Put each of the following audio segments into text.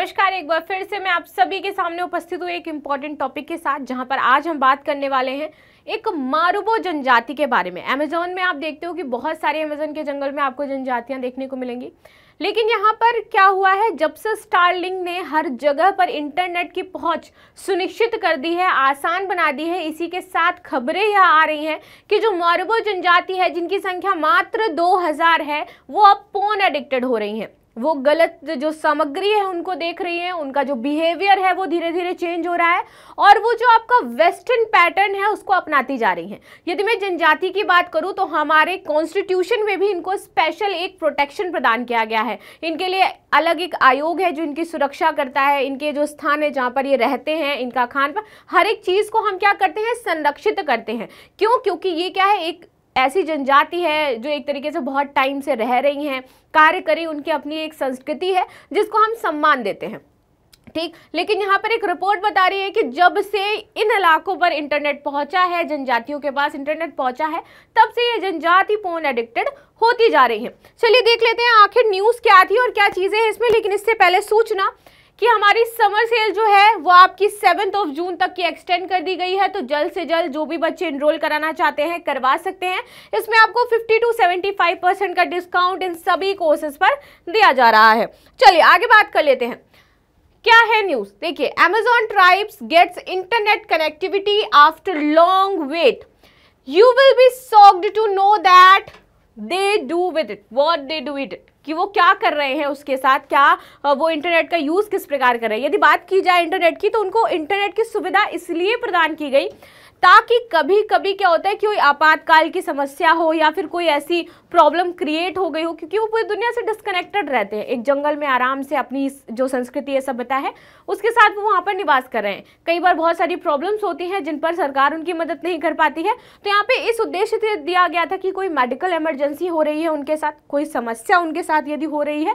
नमस्कार एक बार फिर से मैं आप सभी के सामने उपस्थित हुई एक इम्पॉर्टेंट टॉपिक के साथ जहां पर आज हम बात करने वाले हैं एक मारूबो जनजाति के बारे में अमेजोन में आप देखते हो कि बहुत सारे अमेजोन के जंगल में आपको जनजातियां देखने को मिलेंगी लेकिन यहाँ पर क्या हुआ है जब से स्टारलिंग ने हर जगह पर इंटरनेट की पहुँच सुनिश्चित कर दी है आसान बना दी है इसी के साथ खबरें यह आ रही हैं कि जो मारूबो जनजाति है जिनकी संख्या मात्र 2000 है वो अब पोन एडिक्टेड हो रही हैं वो गलत जो सामग्री है उनको देख रही है उनका जो बिहेवियर है वो धीरे धीरे चेंज हो रहा है और वो जो आपका वेस्टर्न पैटर्न है उसको अपनाती जा रही हैं यदि मैं जनजाति की बात करूँ तो हमारे कॉन्स्टिट्यूशन में भी इनको स्पेशल एक प्रोटेक्शन प्रदान किया गया है इनके लिए अलग एक आयोग है जो इनकी सुरक्षा करता है इनके जो स्थान है जहाँ पर ये रहते हैं इनका खान पर हर एक चीज़ को हम क्या करते हैं संरक्षित करते हैं क्यों क्योंकि ये क्या है एक ऐसी जनजाति है जो एक तरीके से बहुत टाइम से रह रही हैं कार्य करी उनकी अपनी एक संस्कृति है जिसको हम सम्मान देते हैं ठीक लेकिन यहाँ पर एक रिपोर्ट बता रही है कि जब से इन इलाकों पर इंटरनेट पहुँचा है जनजातियों के पास इंटरनेट पहुँचा है तब से ये जनजाति फोन एडिक्टेड होती जा रही है चलिए देख लेते हैं आखिर न्यूज़ क्या थी और क्या चीज़ें हैं इसमें लेकिन इससे पहले सूचना कि हमारी समर सेल जो है वो आपकी सेवन्थ ऑफ जून तक की एक्सटेंड कर दी गई है तो जल्द से जल्द जो भी बच्चे इनरोल कराना चाहते हैं करवा सकते हैं इसमें आपको 50 टू 75 परसेंट का डिस्काउंट इन सभी कोर्सेज पर दिया जा रहा है चलिए आगे बात कर लेते हैं क्या है न्यूज देखिए Amazon tribes gets internet connectivity after long wait you will be shocked to know that they do with it what they do with it कि वो क्या कर रहे हैं उसके साथ क्या वो इंटरनेट का यूज़ किस प्रकार कर रहे हैं यदि बात की जाए इंटरनेट की तो उनको इंटरनेट की सुविधा इसलिए प्रदान की गई ताकि कभी कभी क्या होता है कि कोई आपातकाल की समस्या हो या फिर कोई ऐसी प्रॉब्लम क्रिएट हो गई हो क्योंकि वो पूरी दुनिया से डिस्कनेक्टेड रहते हैं एक जंगल में आराम से अपनी जो संस्कृति है सभ्यता है उसके साथ वो वहाँ पर निवास कर रहे हैं कई बार बहुत सारी प्रॉब्लम्स होती हैं जिन पर सरकार उनकी मदद नहीं कर पाती है तो यहाँ पर इस उद्देश्य से दिया गया था कि कोई मेडिकल इमरजेंसी हो रही है उनके साथ कोई समस्या उनके साथ यदि हो रही है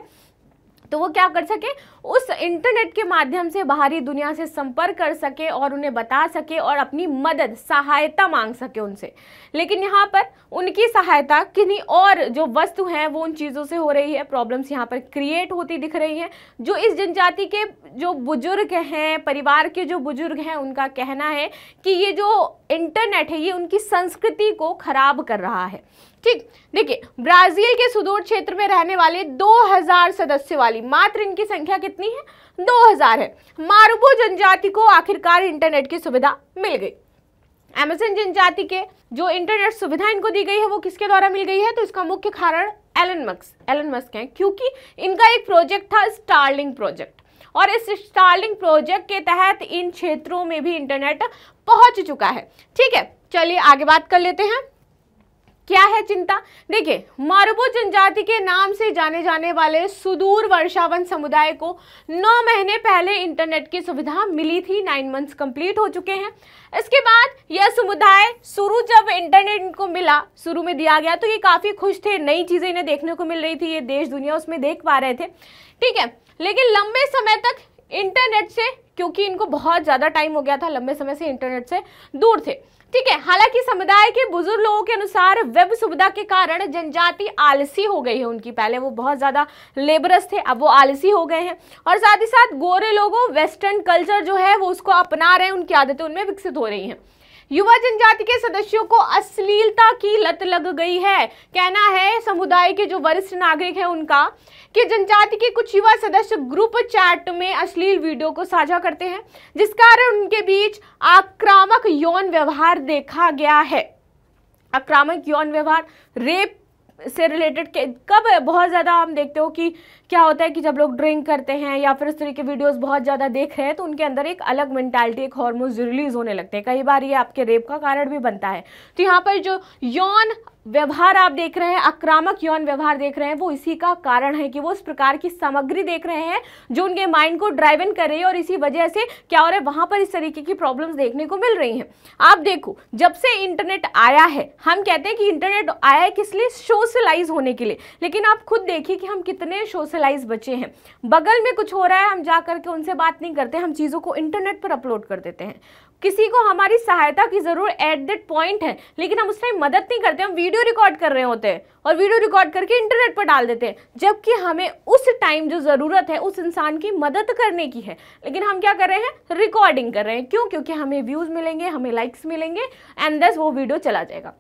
तो वो क्या कर सके उस इंटरनेट के माध्यम से बाहरी दुनिया से संपर्क कर सके और उन्हें बता सके और अपनी मदद सहायता मांग सके उनसे लेकिन यहाँ पर उनकी सहायता किन्हीं और जो वस्तु हैं वो उन चीज़ों से हो रही है प्रॉब्लम्स यहाँ पर क्रिएट होती दिख रही हैं जो इस जनजाति के जो बुजुर्ग हैं परिवार के जो बुजुर्ग हैं उनका कहना है कि ये जो इंटरनेट है ये उनकी संस्कृति को खराब कर रहा है ठीक देखिए ब्राजील के सुदूर क्षेत्र में रहने वाले 2000 सदस्य वाली मात्र इनकी संख्या कितनी है 2000 है मारुबो जनजाति को आखिरकार इंटरनेट की सुविधा मिल गई एमेजन जनजाति के जो इंटरनेट सुविधा इनको दी गई है वो किसके द्वारा मिल गई है तो इसका मुख्य कारण एलन मक्स एलन मक्स के क्योंकि इनका एक प्रोजेक्ट था स्टार्लिंग प्रोजेक्ट और इस स्टार्लिंग प्रोजेक्ट के तहत इन क्षेत्रों में भी इंटरनेट पहुंच चुका है ठीक है चलिए आगे बात कर लेते हैं क्या है चिंता देखिए मरबू जनजाति के नाम से जाने जाने वाले सुदूर वर्षावन समुदाय को नौ महीने पहले इंटरनेट की सुविधा मिली थी नाइन मंथ्स कंप्लीट हो चुके हैं इसके बाद यह समुदाय शुरू जब इंटरनेट इनको मिला शुरू में दिया गया तो ये काफ़ी खुश थे नई चीज़ें इन्हें देखने को मिल रही थी ये देश दुनिया उसमें देख पा रहे थे ठीक है लेकिन लंबे समय तक इंटरनेट से क्योंकि इनको बहुत ज़्यादा टाइम हो गया था लंबे समय से इंटरनेट से दूर थे ठीक है हालांकि समुदाय के बुजुर्ग लोगों के अनुसार वेब सुविधा के कारण जनजाति आलसी हो गई है उनकी पहले वो बहुत ज़्यादा लेबरस थे अब वो आलसी हो गए हैं और साथ ही साथ गोरे लोगों वेस्टर्न कल्चर जो है वो उसको अपना रहे हैं उनकी आदतें उनमें विकसित हो रही हैं युवा जनजाति के सदस्यों को अश्लीलता की लत लग गई है कहना है समुदाय के जो वरिष्ठ नागरिक हैं उनका कि जनजाति के कुछ युवा सदस्य ग्रुप चैट में अश्लील वीडियो को साझा करते हैं जिस कारण उनके बीच आक्रामक यौन व्यवहार देखा गया है आक्रामक यौन व्यवहार रेप से रिलेटेड कब बहुत ज़्यादा हम देखते हो कि क्या होता है कि जब लोग ड्रिंक करते हैं या फिर इस तरीके के वीडियोस बहुत ज़्यादा देख रहे हैं तो उनके अंदर एक अलग मेंटालिटी एक हॉर्मोन्स रिलीज होने लगते हैं कई बार ये आपके रेप का कारण भी बनता है तो यहाँ पर जो यौन व्यवहार आप देख रहे हैं आक्रामक यौन व्यवहार देख रहे हैं वो इसी का कारण है कि वो इस प्रकार की सामग्री देख रहे हैं जो उनके माइंड को ड्राइव इन कर रही है और इसी वजह से क्या हो रहा है वहां पर इस तरीके की प्रॉब्लम्स देखने को मिल रही हैं आप देखो जब से इंटरनेट आया है हम कहते हैं कि इंटरनेट आया है किस लिए सोशलाइज होने के लिए लेकिन आप खुद देखिए कि हम कितने सोशलाइज बचे हैं बगल में कुछ हो रहा है हम जा करके उनसे बात नहीं करते हम चीज़ों को इंटरनेट पर अपलोड कर देते हैं किसी को हमारी सहायता की ज़रूर एट दैट पॉइंट है लेकिन हम उस टाइम मदद नहीं करते हम वीडियो रिकॉर्ड कर रहे होते हैं और वीडियो रिकॉर्ड करके इंटरनेट पर डाल देते हैं जबकि हमें उस टाइम जो ज़रूरत है उस इंसान की मदद करने की है लेकिन हम क्या कर रहे हैं रिकॉर्डिंग कर रहे हैं क्यों क्योंकि हमें व्यूज़ मिलेंगे हमें लाइक्स मिलेंगे एंड दस वो वीडियो चला जाएगा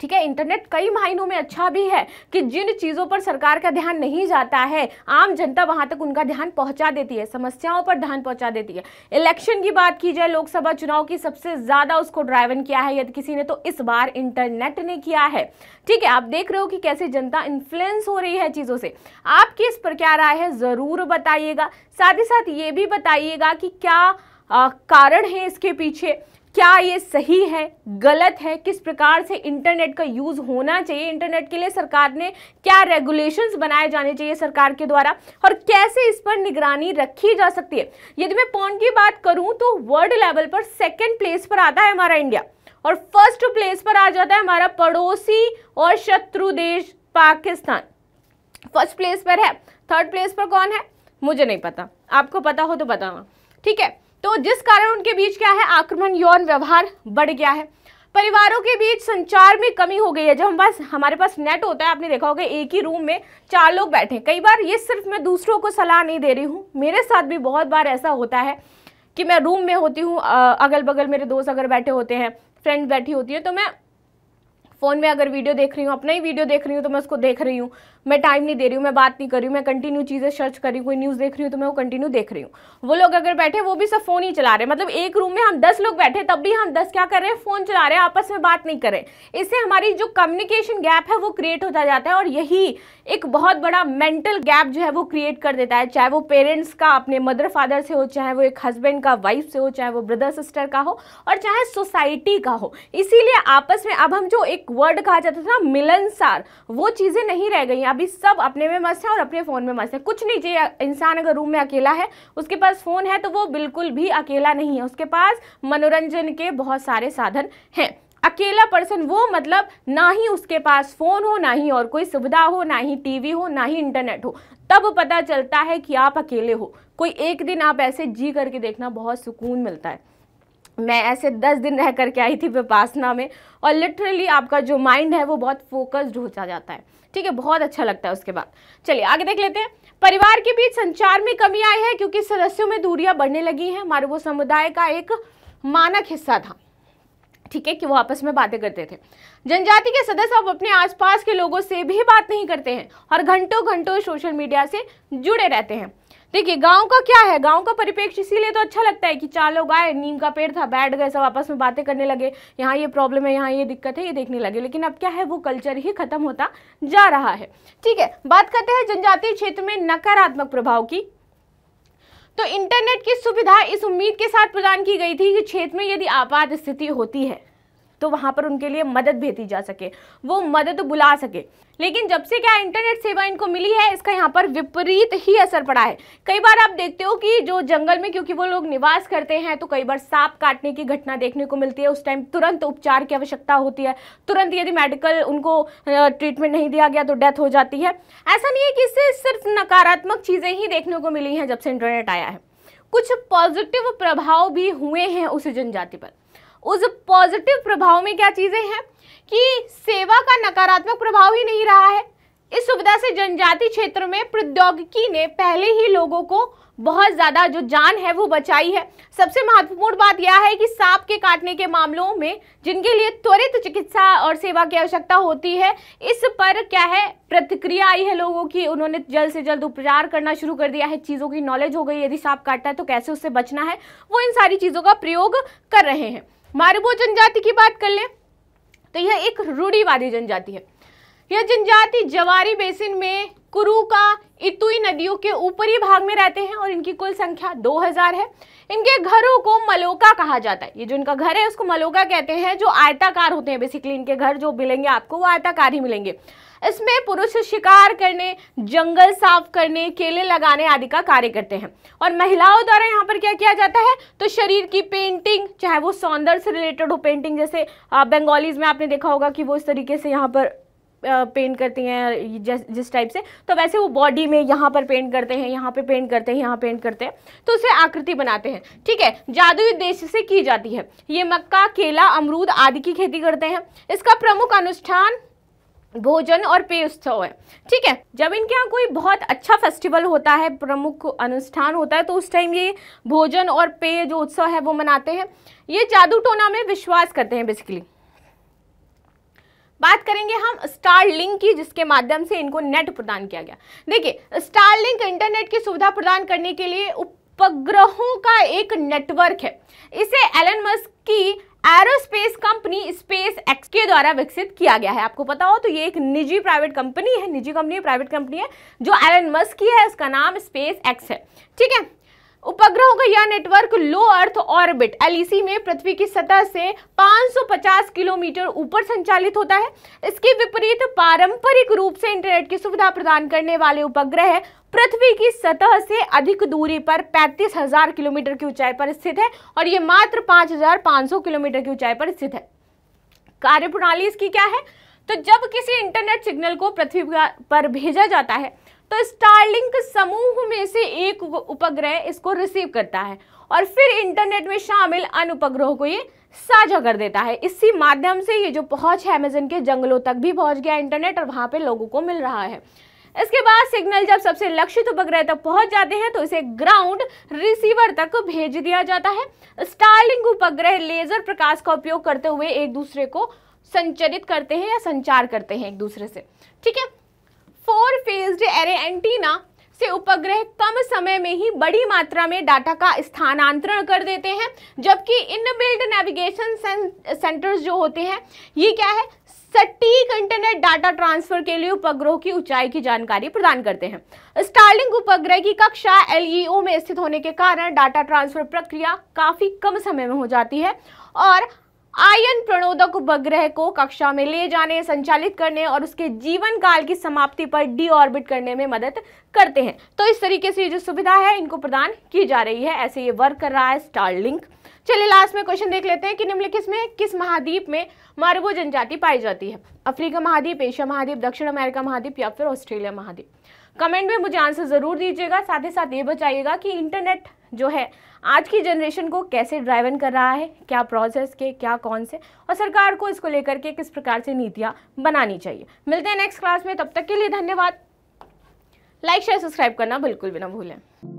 ठीक है इंटरनेट कई मायनों में अच्छा भी है कि जिन चीज़ों पर सरकार का ध्यान नहीं जाता है आम जनता वहाँ तक उनका ध्यान पहुँचा देती है समस्याओं पर ध्यान पहुँचा देती है इलेक्शन की बात की जाए लोकसभा चुनाव की सबसे ज़्यादा उसको ड्राइवन किया है यदि किसी ने तो इस बार इंटरनेट ने किया है ठीक है आप देख रहे हो कि कैसे जनता इन्फ्लुएंस हो रही है चीज़ों से आपकी इस पर क्या राय है ज़रूर बताइएगा साथ ही साथ ये भी बताइएगा कि क्या आ, कारण है इसके पीछे क्या ये सही है गलत है किस प्रकार से इंटरनेट का यूज़ होना चाहिए इंटरनेट के लिए सरकार ने क्या रेगुलेशंस बनाए जाने चाहिए सरकार के द्वारा और कैसे इस पर निगरानी रखी जा सकती है यदि मैं पॉन की बात करूं तो वर्ल्ड लेवल पर सेकेंड प्लेस पर आता है हमारा इंडिया और फर्स्ट प्लेस पर आ जाता है हमारा पड़ोसी और शत्रु देश पाकिस्तान फर्स्ट प्लेस पर है थर्ड प्लेस पर कौन है मुझे नहीं पता आपको पता हो तो बताना ठीक है तो जिस कारण उनके बीच क्या है आक्रमण यौन व्यवहार बढ़ गया है परिवारों के बीच संचार में कमी हो गई है जब हम पास हमारे पास नेट होता है आपने देखा होगा एक ही रूम में चार लोग बैठे कई बार ये सिर्फ मैं दूसरों को सलाह नहीं दे रही हूँ मेरे साथ भी बहुत बार ऐसा होता है कि मैं रूम में होती हूँ अगल बगल मेरे दोस्त अगर बैठे होते हैं फ्रेंड बैठी होती है तो मैं फ़ोन में अगर वीडियो देख रही हूँ अपना ही वीडियो देख रही हूँ तो मैं उसको देख रही हूँ मैं टाइम नहीं दे रही हूँ मैं बात नहीं कर रही हूँ मैं कंटिन्यू चीज़ें सर्च कर रही हूँ कोई न्यूज़ देख रही हूँ तो मैं वो कंटिन्यू देख रही हूँ वो लोग अगर बैठे वो भी सब फ़ोन ही चला रहे हैं मतलब एक रूम में हम दस लोग बैठे तब भी हम दस क्या कर रहे हैं फ़ोन चला रहे हैं आपस में बात नहीं कर रहे इससे हमारी जो कम्युनिकेशन गैप है वो क्रिएट होता जाता है और यही एक बहुत बड़ा मेंटल गैप जो है वो क्रिएट कर देता है चाहे वो पेरेंट्स का अपने मदर फादर से हो चाहे वो एक हस्बैंड का वाइफ से हो चाहे वो ब्रदर सिस्टर का हो और चाहे सोसाइटी का हो इसीलिए आपस में अब हम जो एक वर्ड कहा जाता था ना मिलनसार वो चीज़ें नहीं रह गई अभी सब अपने में मस्त है और अपने फ़ोन में मस्त है कुछ नहीं चाहिए इंसान अगर रूम में अकेला है उसके पास फ़ोन है तो वो बिल्कुल भी अकेला नहीं है उसके पास मनोरंजन के बहुत सारे साधन हैं अकेला पर्सन वो मतलब ना ही उसके पास फ़ोन हो ना ही और कोई सुविधा हो ना ही टीवी हो ना ही इंटरनेट हो तब पता चलता है कि आप अकेले हो कोई एक दिन आप ऐसे जी करके देखना बहुत सुकून मिलता है मैं ऐसे दस दिन रह करके आई थी विपासना में और लिटरली आपका जो माइंड है वो बहुत फोकस्ड हो जा जाता है ठीक है बहुत अच्छा लगता है उसके बाद चलिए आगे देख लेते हैं परिवार के बीच संचार में कमी आई है क्योंकि सदस्यों में दूरियां बढ़ने लगी हैं हमारे वो समुदाय का एक मानक हिस्सा था ठीक है कि वो आपस में बातें करते थे जनजाति के सदस्य अब अपने आसपास के लोगों से भी बात नहीं करते हैं और घंटों घंटों सोशल मीडिया से जुड़े रहते हैं देखिए गांव का क्या है गांव का परिप्रेक्ष्य इसीलिए तो अच्छा लगता है कि चार लोग आए नीम का पेड़ था बैठ गए सब आपस में बातें करने लगे यहाँ ये प्रॉब्लम है यहाँ ये दिक्कत है ये देखने लगे लेकिन अब क्या है वो कल्चर ही खत्म होता जा रहा है ठीक है बात करते हैं जनजातीय क्षेत्र में नकारात्मक प्रभाव की तो इंटरनेट की सुविधा इस उम्मीद के साथ प्रदान की गई थी कि क्षेत्र में यदि आपात स्थिति होती है तो वहाँ पर उनके लिए मदद भेजी जा सके वो मदद बुला सके लेकिन जब से क्या इंटरनेट सेवा इनको मिली है इसका यहाँ पर विपरीत ही असर पड़ा है कई बार आप देखते हो कि जो जंगल में क्योंकि वो लोग निवास करते हैं तो कई बार सांप काटने की घटना देखने को मिलती है उस टाइम तुरंत उपचार की आवश्यकता होती है तुरंत यदि मेडिकल उनको ट्रीटमेंट नहीं दिया गया तो डेथ हो जाती है ऐसा नहीं है कि इससे सिर्फ नकारात्मक चीज़ें ही देखने को मिली हैं जब से इंटरनेट आया है कुछ पॉजिटिव प्रभाव भी हुए हैं उस जनजाति पर उस पॉजिटिव प्रभाव में क्या चीज़ें हैं कि सेवा का नकारात्मक प्रभाव ही नहीं रहा है इस सुविधा से जनजाति क्षेत्र में प्रौद्योगिकी ने पहले ही लोगों को बहुत ज़्यादा जो जान है वो बचाई है सबसे महत्वपूर्ण बात यह है कि सांप के काटने के मामलों में जिनके लिए त्वरित चिकित्सा और सेवा की आवश्यकता होती है इस पर क्या है प्रतिक्रिया आई है लोगों की उन्होंने जल्द से जल्द उपचार करना शुरू कर दिया है चीज़ों की नॉलेज हो गई यदि सांप काटता है तो कैसे उससे बचना है वो इन सारी चीज़ों का प्रयोग कर रहे हैं मारुबो जनजाति की बात कर ले तो यह एक रूढ़ीवादी जनजाति है यह जनजाति जवारी बेसिन में कुरु का इतुई नदियों के ऊपरी भाग में रहते हैं और इनकी कुल संख्या 2000 है इनके घरों को मलोका कहा जाता है ये जो इनका घर है उसको मलोका कहते हैं जो आयताकार होते हैं बेसिकली इनके घर जो मिलेंगे आपको वो आयताकार ही मिलेंगे इसमें पुरुष शिकार करने जंगल साफ करने केले लगाने आदि का कार्य करते हैं और महिलाओं द्वारा यहाँ पर क्या किया जाता है तो शरीर की पेंटिंग चाहे वो सौंदर्य से रिलेटेड हो पेंटिंग जैसे बंगालीज में आपने देखा होगा कि वो इस तरीके से यहाँ पर पेंट करती हैं जिस टाइप से तो वैसे वो बॉडी में यहाँ पर पेंट करते हैं यहाँ पे पेंट करते हैं यहाँ पेंट करते हैं तो उसे आकृति बनाते हैं ठीक है जादुई उद्देश्य से की जाती है ये मक्का केला अमरूद आदि की खेती करते हैं इसका प्रमुख अनुष्ठान भोजन और पेय उत्सव है ठीक है जब इनके यहाँ कोई बहुत अच्छा फेस्टिवल होता है प्रमुख अनुष्ठान होता है तो उस टाइम ये भोजन और पेय जो उत्सव है वो मनाते हैं ये जादू टोना में विश्वास करते हैं बेसिकली बात करेंगे हम स्टारलिंक की जिसके माध्यम से इनको नेट प्रदान किया गया देखिए स्टारलिंक इंटरनेट की सुविधा प्रदान करने के लिए उपग्रहों का एक नेटवर्क है इसे एलन मस्क की एरोस्पेस कंपनी स्पेस के द्वारा विकसित किया गया है आपको पता हो तो ये एक निजी प्राइवेट कंपनी है निजी कंपनी प्राइवेट कंपनी है जो एलन मस्क की है उसका नाम स्पेस एक्स है ठीक है उपग्रहों का यह network low earth orbit LEC में पृथ्वी की सतह से 550 किलोमीटर ऊपर संचालित होता है इसके विपरीत पारंपरिक रूप से इंटरनेट की सुविधा प्रदान करने वाले उपग्रह पृथ्वी की सतह से अधिक दूरी पर 35,000 किलोमीटर की ऊंचाई पर स्थित है और ये मात्र 5,500 किलोमीटर की ऊंचाई पर स्थित है कार्य प्रणाली इसकी क्या है तो जब किसी इंटरनेट सिग्नल को पृथ्वी पर भेजा जाता है तो स्टारलिंक समूह में से एक उपग्रह इसको रिसीव करता है और फिर इंटरनेट में शामिल अन्य उपग्रहों को ये साझा कर देता है इसी माध्यम से ये जो पहुंच है अमेजन के जंगलों तक भी पहुंच गया इंटरनेट और वहाँ पे लोगों को मिल रहा है इसके बाद सिग्नल जब सबसे लक्षित उपग्रह तक पहुंच जाते हैं तो इसे ग्राउंड रिसीवर तक भेज दिया जाता है स्टारलिंग उपग्रह लेजर प्रकाश का उपयोग करते हुए एक दूसरे को संचरित करते हैं या संचार करते हैं एक दूसरे से ठीक है फोर फेज्ड एरे एंटीना से उपग्रह कम समय में ही बड़ी मात्रा में डाटा का स्थानांतरण कर देते हैं जबकि इनबिल्ट नेविगेशन सेंटर्स जो होते हैं ये क्या है सटीक इंटरनेट डाटा ट्रांसफर के लिए उपग्रह की ऊंचाई की जानकारी प्रदान करते हैं स्टार्लिंग उपग्रह की कक्षा एलईओ e में स्थित होने के कारण डाटा ट्रांसफर प्रक्रिया काफ़ी कम समय में हो जाती है और आयन प्रणोदक उपग्रह को कक्षा में ले जाने संचालित करने और उसके जीवन काल की समाप्ति पर डी ऑर्बिट करने में मदद करते हैं तो इस तरीके से ये जो सुविधा है इनको प्रदान की जा रही है ऐसे ये वर्क कर रहा है स्टारलिंक चलिए लास्ट में क्वेश्चन देख लेते हैं कि निम्नलिखित में किस महाद्वीप में मार्गो जनजाति पाई जाती है अफ्रीका महाद्वीप एशिया महाद्वीप दक्षिण अमेरिका महाद्वीप या फिर ऑस्ट्रेलिया महाद्वीप कमेंट में मुझे आंसर जरूर दीजिएगा साथ ही साथ ये बताइएगा कि इंटरनेट जो है आज की जनरेशन को कैसे ड्राइव इन कर रहा है क्या प्रोसेस के क्या कौन से और सरकार को इसको लेकर के किस प्रकार से नीतियाँ बनानी चाहिए मिलते हैं नेक्स्ट क्लास में तब तक के लिए धन्यवाद लाइक शेयर सब्सक्राइब करना बिल्कुल भी ना भूलें